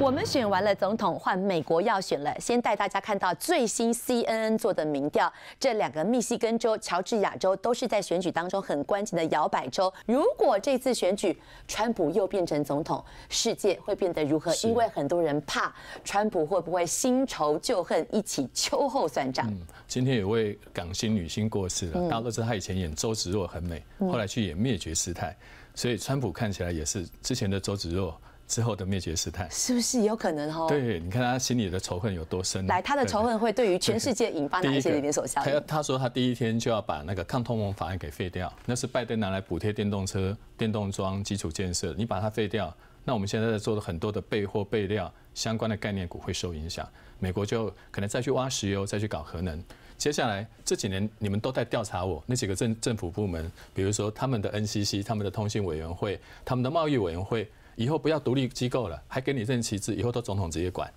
我们选完了总统，换美国要选了。先带大家看到最新 CNN 做的民调，这两个密西根州、乔治亚州都是在选举当中很关键的摇摆州。如果这次选举川普又变成总统，世界会变得如何？因为很多人怕川普会不会新仇旧恨一起秋后算账。今天有位港星女星过世了，大家都知道她以前演周芷若很美，后来去演灭绝师太，所以川普看起来也是之前的周芷若。之后的灭绝时代是不是有可能？哦？对，你看他心里的仇恨有多深。来，他的仇恨会对于全世界引发哪一些连锁效应？他他说他第一天就要把那个抗通膨法案给废掉，那是拜登拿来补贴电动车、电动桩、基础建设。你把它废掉，那我们现在在做的很多的备货备料相关的概念股会受影响。美国就可能再去挖石油，再去搞核能。接下来这几年，你们都在调查我那几个政政府部门，比如说他们的 NCC、他们的通信委员会、他们的贸易委员会。以后不要独立机构了，还给你任其职，以后都总统直接管。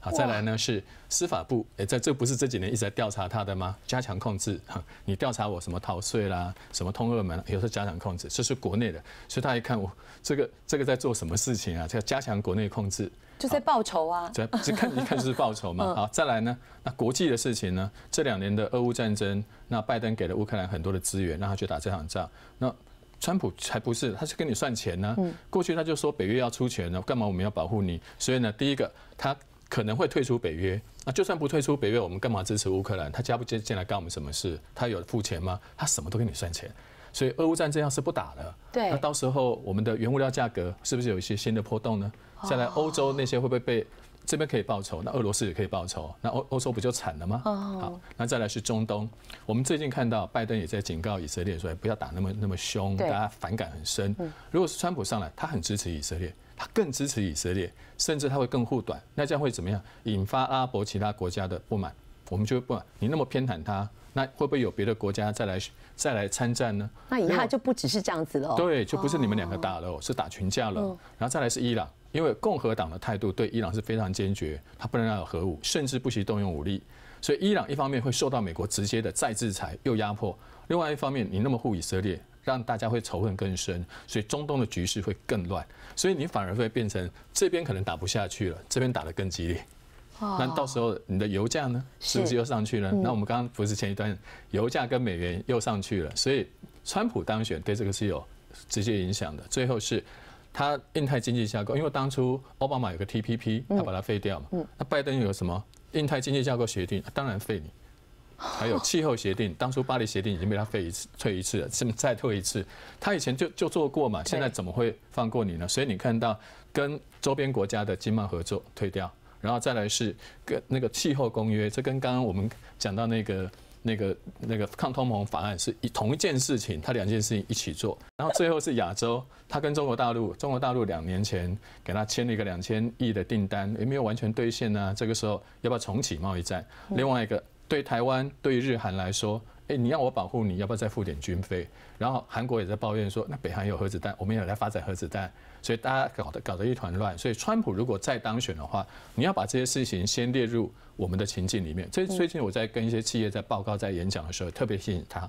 好，再来呢是司法部，诶，在这不是这几年一直在调查他的吗？加强控制，你调查我什么逃税啦，什么通二门，有时候加强控制，这是国内的。所以他一看我这个这个在做什么事情啊？要加强国内控制，就在报仇啊。这这看一看就是报仇嘛。好，再来呢，那国际的事情呢？这两年的俄乌战争，那拜登给了乌克兰很多的资源，让他去打这场仗。那川普才不是，他是跟你算钱呢。过去他就说北约要出钱呢，干嘛我们要保护你？所以呢，第一个他可能会退出北约。啊，就算不退出北约，我们干嘛支持乌克兰？他加不进进来干我们什么事？他有付钱吗？他什么都跟你算钱。所以俄乌战争要是不打了，那到时候我们的原物料价格是不是有一些新的波动呢？再来欧洲那些会不会被？这边可以报仇，那俄罗斯也可以报仇，那欧欧洲不就惨了吗？好，那再来是中东，我们最近看到拜登也在警告以色列，说不要打那么那么凶，大家反感很深。如果是川普上来，他很支持以色列，他更支持以色列，甚至他会更护短，那这样会怎么样？引发阿拉伯其他国家的不满，我们就不满。你那么偏袒他，那会不会有别的国家再来再来参战呢？那以后就不只是这样子了。对，就不是你们两个打了，是打群架了。然后再来是伊朗。因为共和党的态度对伊朗是非常坚决，他不能让有核武，甚至不惜动用武力。所以伊朗一方面会受到美国直接的再制裁又压迫，另外一方面你那么护以色列，让大家会仇恨更深，所以中东的局势会更乱。所以你反而会变成这边可能打不下去了，这边打得更激烈。那到时候你的油价呢，是不是又上去了？那我们刚刚不是前一段油价跟美元又上去了，所以川普当选对这个是有直接影响的。最后是。他印太经济架构，因为当初奥巴马有个 T P P，他把它废掉嘛。那拜登有什么印太经济架构协定？当然废你。还有气候协定，当初巴黎协定已经被他废一次，退一次，现在再退一次，他以前就就做过嘛，现在怎么会放过你呢？所以你看到跟周边国家的经贸合作退掉，然后再来是跟那个气候公约，这跟刚刚我们讲到那个。那个那个抗通膨法案是一同一件事情，他两件事情一起做，然后最后是亚洲，他跟中国大陆，中国大陆两年前给他签了一个两千亿的订单，也没有完全兑现呢，这个时候要不要重启贸易战？另外一个对台湾、对日韩来说。哎，你要我保护你，要不要再付点军费？然后韩国也在抱怨说，那北韩有核子弹，我们也在发展核子弹，所以大家搞得搞得一团乱。所以川普如果再当选的话，你要把这些事情先列入我们的情境里面。这最近我在跟一些企业在报告、在演讲的时候，特别提醒他，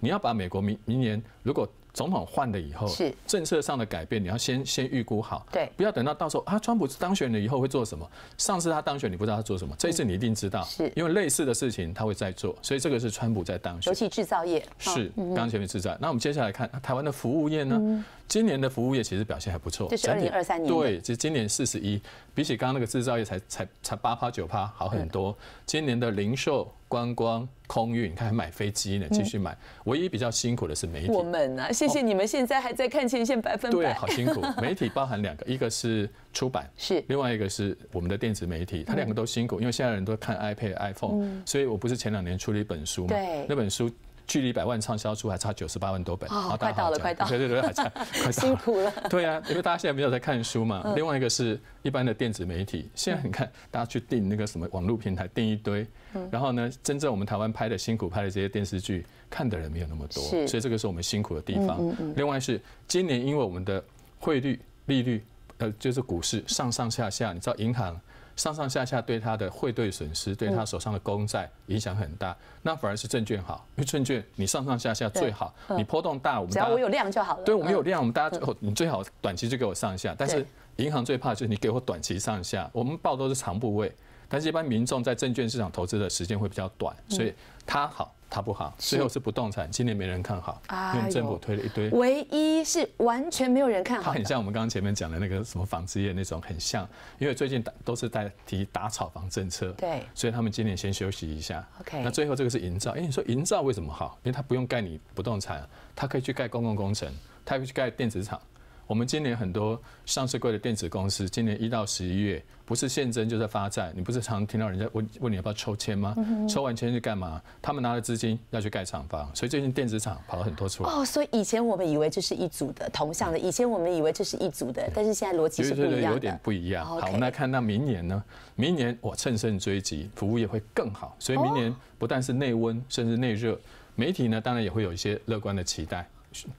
你要把美国明明年如果。总统换了以后，是政策上的改变，你要先先预估好，对，不要等到到时候啊，川普当选了以后会做什么？上次他当选你不知道他做什么，这一次你一定知道，是因为类似的事情他会在做，所以这个是川普在当选，尤其制造业是当前的制造。那我们接下来看台湾的服务业呢？今年的服务业其实表现还不错，就是二零二三年，对，就今年四十一，比起刚刚那个制造业才才才八趴九趴好很多。今年的零售、观光、空运，你看买飞机呢，继续买，唯一比较辛苦的是媒体，我们呢。谢谢你们现在还在看前线百分百，对，好辛苦。媒体包含两个，一个是出版，是；另外一个是我们的电子媒体，它两个都辛苦。因为现在人都看 iPad、iPhone，所以我不是前两年出了一本书嘛？对，那本书。距离百万畅销书还差九十八万多本，快到了，快到了，对对对，还差，快到辛苦了。对啊，因为大家现在没有在看书嘛。另外一个是一般的电子媒体，现在你看大家去订那个什么网络平台订一堆，然后呢，真正我们台湾拍的辛苦拍的这些电视剧，看的人没有那么多，所以这个是我们辛苦的地方。另外是今年因为我们的汇率、利率，呃，就是股市上上下下，你知道银行。上上下下对他的汇兑损失，对他手上的公债影响很大。那反而是证券好，因为证券你上上下下最好，你波动大。我只要我有量就好了。对，我们有量，我们大家你最好短期就给我上下。但是银行最怕就是你给我短期上下，我们报都是长部位。但是一般民众在证券市场投资的时间会比较短，所以它好。它不好，最后是不动产，今年没人看好，用政府推了一堆。唯一是完全没有人看好。它很像我们刚刚前面讲的那个什么纺织业那种，很像，因为最近都是在提打草房政策，对，所以他们今年先休息一下。OK，那最后这个是营造，哎，你说营造为什么好？因为它不用盖你不动产，它可以去盖公共工程，它可以去盖电子厂。我们今年很多上市柜的电子公司，今年一到十一月不是现增就在发债。你不是常听到人家问问你要不要抽签吗？抽完签去干嘛？他们拿了资金要去盖厂房，所以最近电子厂跑了很多出来。哦，所以以前我们以为这是一组的同向的，以前我们以为这是一组的，但是现在逻辑是不有点不一样。好，我们来看那明年呢？明年我乘胜追击，服务业会更好，所以明年不但是内温，甚至内热，媒体呢当然也会有一些乐观的期待，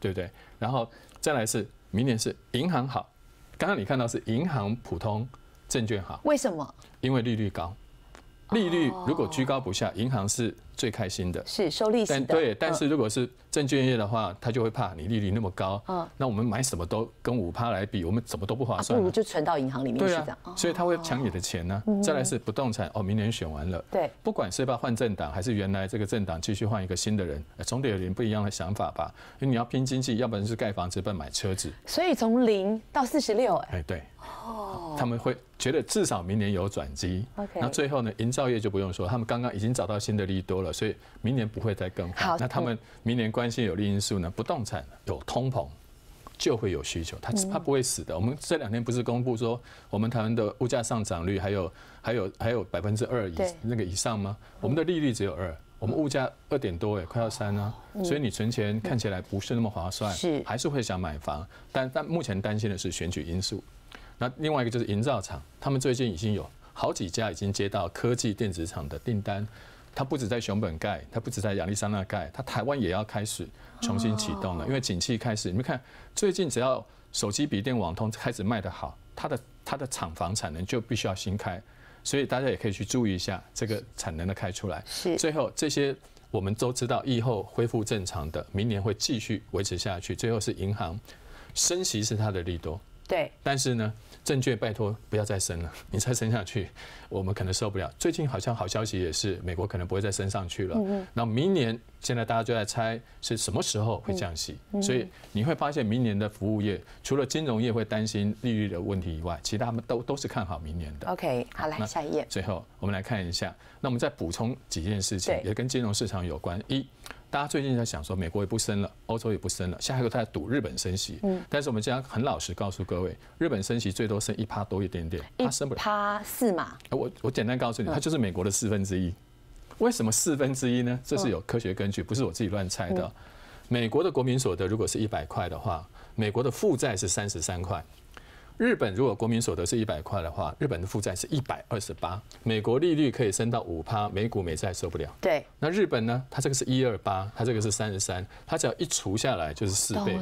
对不对？然后再来是。明年是银行好，刚刚你看到是银行普通证券好，为什么？因为利率高，利率如果居高不下，银行是。最开心的是收利息的，对。但是如果是证券业的话，他就会怕你利率那么高，嗯，那我们买什么都跟五趴来比，我们怎么都不划算。不如就存到银行里面去的，所以他会抢你的钱呢。再来是不动产，哦，明年选完了，对，不管是要换政党，还是原来这个政党继续换一个新的人，总得有点不一样的想法吧？因为你要拼经济，要不然是盖房子，不然买车子。所以从零到四十六，哎，对，哦，他们会觉得至少明年有转机。那最后呢，营造业就不用说，他们刚刚已经找到新的利多了。所以明年不会再更好。那他们明年关心有利因素呢？不动产有通膨，就会有需求。它它不会死的。我们这两天不是公布说，我们台湾的物价上涨率还有还有还有百分之二以那个以上吗？我们的利率只有二，我们物价二点多哎，快要三啊。所以你存钱看起来不是那么划算，还是会想买房。但但目前担心的是选举因素。那另外一个就是营造厂，他们最近已经有好几家已经接到科技电子厂的订单。它不止在熊本盖，它不止在亚利桑那盖，它台湾也要开始重新启动了。因为景气开始，你们看最近只要手机、笔电、网通开始卖得好，它的它的厂房产能就必须要新开。所以大家也可以去注意一下这个产能的开出来。是最后这些我们都知道，以后恢复正常的，明年会继续维持下去。最后是银行升息是它的利多。对，但是呢，证券拜托不要再升了，你再升下去，我们可能受不了。最近好像好消息也是，美国可能不会再升上去了。嗯那明年现在大家就在猜是什么时候会降息，所以你会发现明年的服务业，除了金融业会担心利率的问题以外，其他们都都是看好明年的。OK，好来下一页。最后我们来看一下，那我们再补充几件事情，也跟金融市场有关。一大家最近在想说，美国也不升了，欧洲也不升了，下一个他赌日本升息。嗯，但是我们天很老实告诉各位，日本升息最多升一趴多一点点，它升不了。趴四嘛？我我简单告诉你，它就是美国的四分之一。为什么四分之一呢？这是有科学根据，不是我自己乱猜的。美国的国民所得如果是一百块的话，美国的负债是三十三块。日本如果国民所得是一百块的话，日本的负债是一百二十八。美国利率可以升到五趴，美股美债受不了。对。那日本呢？它这个是一二八，它这个是三十三，它只要一除下来就是四倍。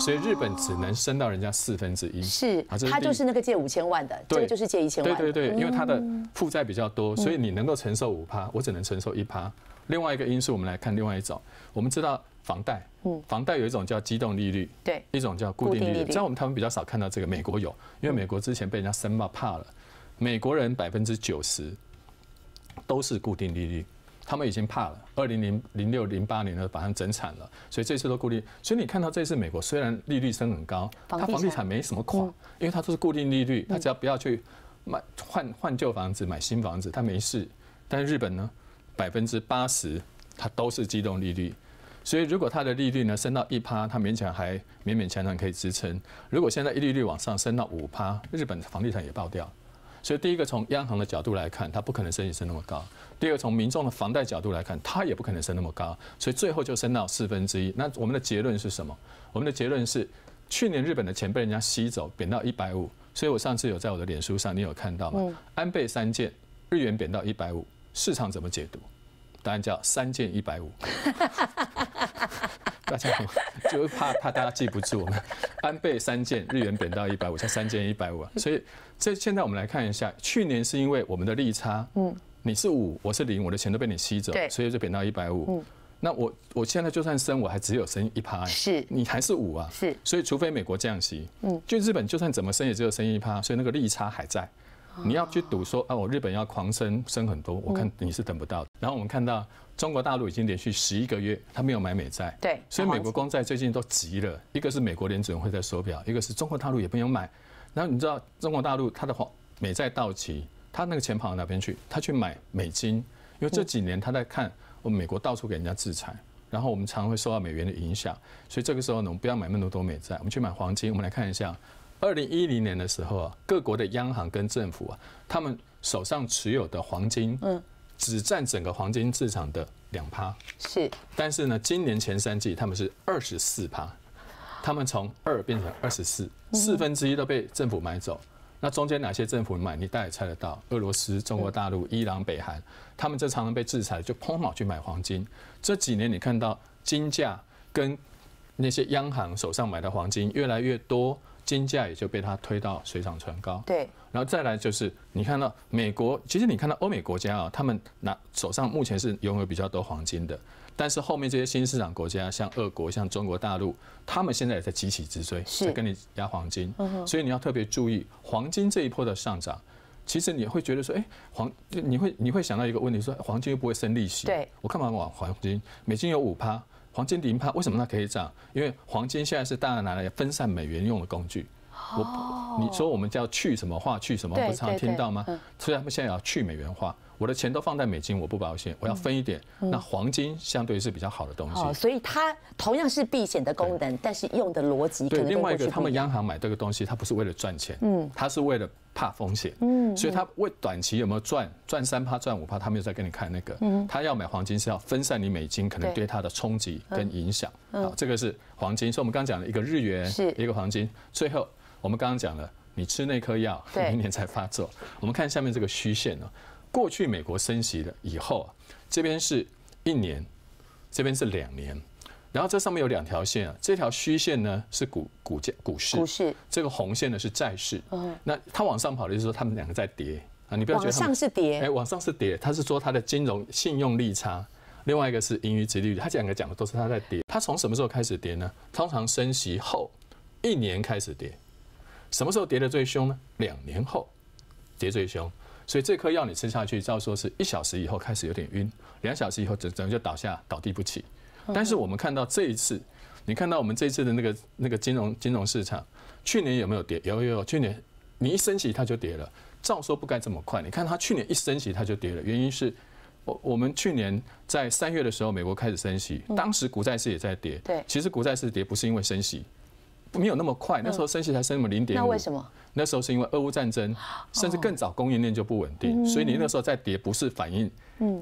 所以日本只能升到人家四分之一。是。它就是那个借五千万的，这个就是借一千万。对对对，因为它的负债比较多，所以你能够承受五趴，我只能承受一趴。另外一个因素，我们来看另外一种。我们知道。房贷，嗯，房贷有一种叫机动利率，对，一种叫固定利率。在我们他们比较少看到这个，美国有，因为美国之前被人家申报怕了，美国人百分之九十都是固定利率，他们已经怕了。二零零零六、零八年呢，把他们整惨了，所以这次都固定。所以你看到这次美国虽然利率升很高，它房地产没什么垮，因为它都是固定利率，它只要不要去卖换换旧房子买新房子，它没事。但是日本呢，百分之八十它都是机动利率。所以，如果它的利率呢升到一趴，它勉强还勉勉强强可以支撑。如果现在一利率往上升到五趴，日本房地产也爆掉。所以，第一个从央行的角度来看，它不可能升起升那么高；第二，从民众的房贷角度来看，它也不可能升那么高。所以，最后就升到四分之一。那我们的结论是什么？我们的结论是，去年日本的钱被人家吸走，贬到一百五。所以我上次有在我的脸书上，你有看到吗？安倍三件，日元贬到一百五，市场怎么解读？答案叫三件一百五。大家就怕怕大家记不住，安倍三件，日元贬到一百五，才三件一百五啊。所以这现在我们来看一下，去年是因为我们的利差，嗯，你是五，我是零，我的钱都被你吸走，对，所以就贬到一百五。那我我现在就算升，我还只有升一趴，是，你还是五啊，是。所以除非美国降息，嗯，就日本就算怎么升，也只有升一趴，所以那个利差还在。你要去赌说啊，我日本要狂升，升很多，我看你是等不到。然后我们看到。中国大陆已经连续十一个月，他没有买美债，对，所以美国公债最近都急了。一个是美国联准会在手表，一个是中国大陆也不用买。然后你知道中国大陆，他的黄美债到期，他那个钱跑到哪边去？他去买美金，因为这几年他在看我们美国到处给人家制裁，然后我们常会受到美元的影响。所以这个时候呢，我们不要买那么多美债，我们去买黄金。我们来看一下，二零一零年的时候啊，各国的央行跟政府啊，他们手上持有的黄金，嗯。只占整个黄金市场的两趴，是。但是呢，今年前三季他们是二十四趴，他们从二变成二十四，四分之一都被政府买走。那中间哪些政府买？你大概猜得到？俄罗斯、中国大陆、伊朗、北韩，他们这常常被制裁，就抛脑去买黄金。这几年你看到金价跟那些央行手上买的黄金越来越多。金价也就被它推到水涨船高。对，然后再来就是你看到美国，其实你看到欧美国家啊，他们拿手上目前是拥有比较多黄金的，但是后面这些新市场国家，像俄国、像中国大陆，他们现在也在急起直追，在跟你压黄金。嗯哼。所以你要特别注意，黄金这一波的上涨，其实你会觉得说，哎，黄，你会你会想到一个问题，说黄金又不会升利息，对，我干嘛往黄金？美金有五趴。黄金零帕，为什么它可以涨？因为黄金现在是大家拿来分散美元用的工具。我你说我们叫去什么化去什么，不是常听到吗？所以他们现在要去美元化，我的钱都放在美金，我不保险，我要分一点。那黄金相对是比较好的东西。哦，所以它同样是避险的功能，但是用的逻辑对，另外一个，他们央行买这个东西，它不是为了赚钱，嗯，它是为了怕风险，嗯，所以它为短期有没有赚，赚三趴赚五趴，它没有在给你看那个，嗯，他要买黄金是要分散你美金可能对它的冲击跟影响。好，这个是黄金，所以我们刚讲了一个日元，是一个黄金，最后。我们刚刚讲了，你吃那颗药，明年才发作。我们看下面这个虚线呢，过去美国升息了以后，这边是一年，这边是两年，然后这上面有两条线啊，这条虚线呢是股股价股市，股市，这个红线呢是债市，嗯，那它往上跑的就是说它们两个在跌啊，你不要觉得往上是跌，哎，往上是跌，它是说它的金融信用利差，另外一个是盈余值利率，它两个讲的都是它在跌，它从什么时候开始跌呢？通常升息后一年开始跌。什么时候跌得最凶呢？两年后跌最凶，所以这颗药你吃下去，照说是一小时以后开始有点晕，两小时以后整整就倒下倒地不起。但是我们看到这一次，你看到我们这一次的那个那个金融金融市场，去年有没有跌？有有有，去年你一升息它就跌了，照说不该这么快。你看它去年一升息它就跌了，原因是，我我们去年在三月的时候美国开始升息，当时股债市也在跌。对，其实股债市跌不是因为升息。没有那么快，那时候升息才升那么零点五？那为什么？那时候是因为俄乌战争，甚至更早供应链就不稳定，所以你那时候在跌不是反应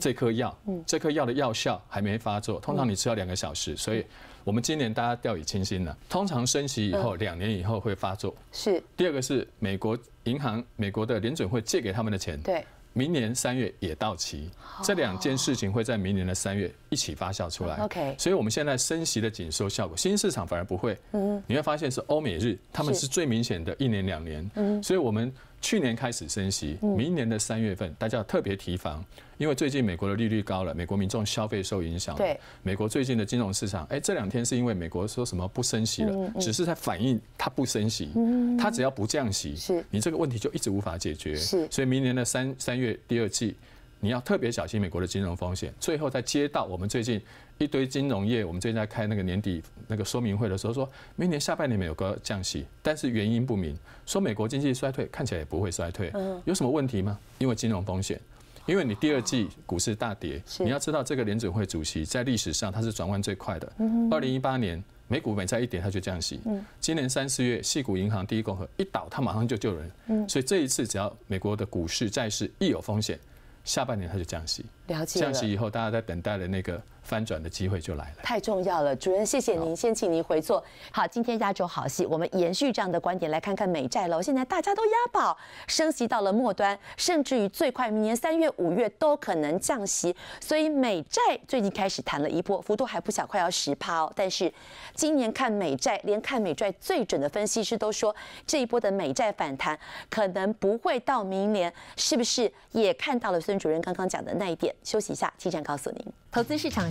这颗药，这颗药的药效还没发作。通常你吃了两个小时，所以我们今年大家掉以轻心了。通常升息以后两年以后会发作。是。第二个是美国银行，美国的联准会借给他们的钱。对。明年三月也到期，这两件事情会在明年的三月一起发酵出来。OK，所以我们现在升息的紧缩效果，新市场反而不会。嗯，你会发现是欧美日，他们是最明显的一年两年。嗯，所以我们。去年开始升息，明年的三月份大家特别提防，因为最近美国的利率高了，美国民众消费受影响对，美国最近的金融市场，哎，这两天是因为美国说什么不升息了，只是在反映它不升息，它只要不降息，你这个问题就一直无法解决。是，所以明年的三三月第二季。你要特别小心美国的金融风险。最后，在接到我们最近一堆金融业，我们最近在开那个年底那个说明会的时候，说明年下半年有个降息，但是原因不明。说美国经济衰退，看起来也不会衰退，有什么问题吗？因为金融风险，因为你第二季股市大跌，你要知道这个联准会主席在历史上他是转换最快的。二零一八年美股每在一点他就降息，今年三四月细股银行第一共和一倒，他马上就救人。所以这一次只要美国的股市债市一有风险。下半年它就降息，降息以后，大家在等待的那个。翻转的机会就来了，太重要了，主任，谢谢您。先请您回坐。好，今天压轴好戏，我们延续这样的观点来看看美债喽。现在大家都押宝升息到了末端，甚至于最快明年三月、五月都可能降息，所以美债最近开始弹了一波，幅度还不小，快要十趴哦。但是今年看美债，连看美债最准的分析师都说，这一波的美债反弹可能不会到明年。是不是也看到了孙主任刚刚讲的那一点？休息一下，提前告诉您，投资市场。